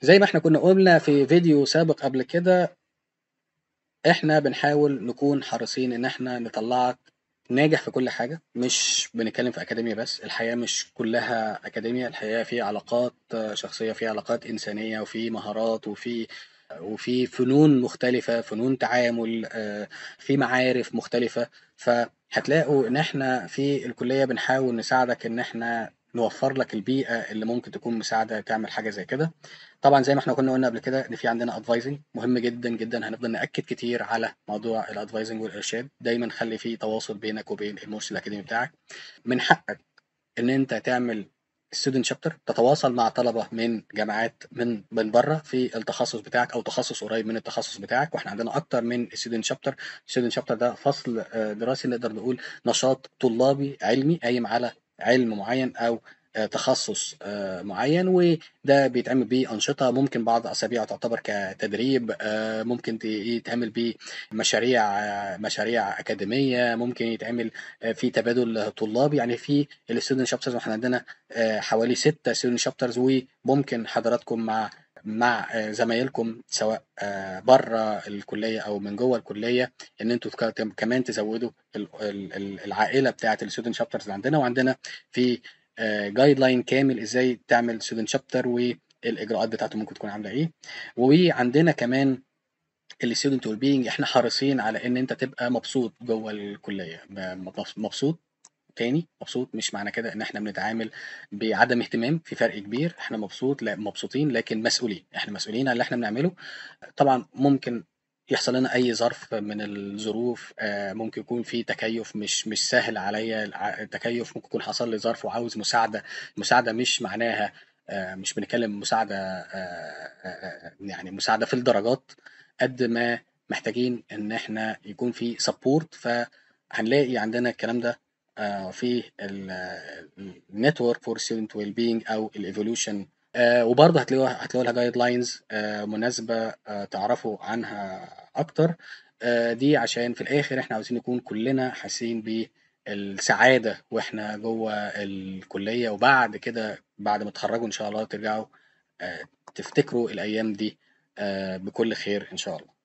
زي ما احنا كنا قلنا في فيديو سابق قبل كده احنا بنحاول نكون حريصين ان احنا نطلعك ناجح في كل حاجة مش بنتكلم في أكاديمية بس الحياة مش كلها أكاديمية الحياة في علاقات شخصية في علاقات إنسانية وفي مهارات وفي وفي فنون مختلفة فنون تعامل آه، في معارف مختلفة فهتلاقوا إن إحنا في الكلية بنحاول نساعدك إن إحنا نوفر لك البيئه اللي ممكن تكون مساعده تعمل حاجه زي كده طبعا زي ما احنا كنا قلنا قبل كده ان في عندنا ادفايزنج مهم جدا جدا هنفضل ناكد كتير على موضوع الادفايزنج والارشاد دايما خلي فيه تواصل بينك وبين المرشد الاكاديمي بتاعك من حقك ان انت تعمل ستودنت شابتر تتواصل مع طلبه من جامعات من من بره في التخصص بتاعك او تخصص قريب من التخصص بتاعك واحنا عندنا اكتر من ستودنت شابتر ستودنت شابتر ده فصل آه، دراسي نقدر نقول نشاط طلابي علمي قايم على علم معين او آه، تخصص آه، معين وده بيتعمل بيه انشطه ممكن بعض اسابيع تعتبر كتدريب آه، ممكن يتعمل بيه مشاريع مشاريع اكاديميه ممكن يتعمل في تبادل طلاب يعني في الستودنت شابترز احنا عندنا حوالي ستة ستودنت شابترز وممكن حضراتكم مع مع آه، زمايلكم سواء آه، بره الكليه او من جوه الكليه ان انتوا كمان تزودوا العائله بتاعه الستودنت شابترز اللي عندنا وعندنا في جايد آه، لاين كامل ازاي تعمل ستودنت شابتر والاجراءات بتاعته ممكن تكون عامله ايه وعندنا كمان الستودنت ويل بينج احنا حريصين على ان انت تبقى مبسوط جوه الكليه مبسوط تاني مبسوط مش معنى كده ان احنا بنتعامل بعدم اهتمام في فرق كبير احنا مبسوط لا مبسوطين لكن مسؤولين احنا مسؤولين على اللي احنا بنعمله طبعا ممكن يحصل لنا اي ظرف من الظروف آه، ممكن يكون في تكيف مش مش سهل عليا التكيف ممكن يكون حصل لي ظرف وعاوز مساعده المساعده مش معناها آه، مش بنتكلم مساعده آه، يعني مساعده في الدرجات قد ما محتاجين ان احنا يكون في سبورت فهنلاقي عندنا الكلام ده آه، في النتورك فور ستودنت ويل بينج او الايفولوشن آه، وبرضه هتلاقوا هتلاقوا لها جايد آه، لاينز مناسبه تعرفوا عنها اكتر دي عشان في الاخر احنا عاوزين نكون كلنا حاسين ب السعاده واحنا جوه الكليه وبعد كده بعد ما تخرجوا ان شاء الله ترجعوا تفتكروا الايام دي بكل خير ان شاء الله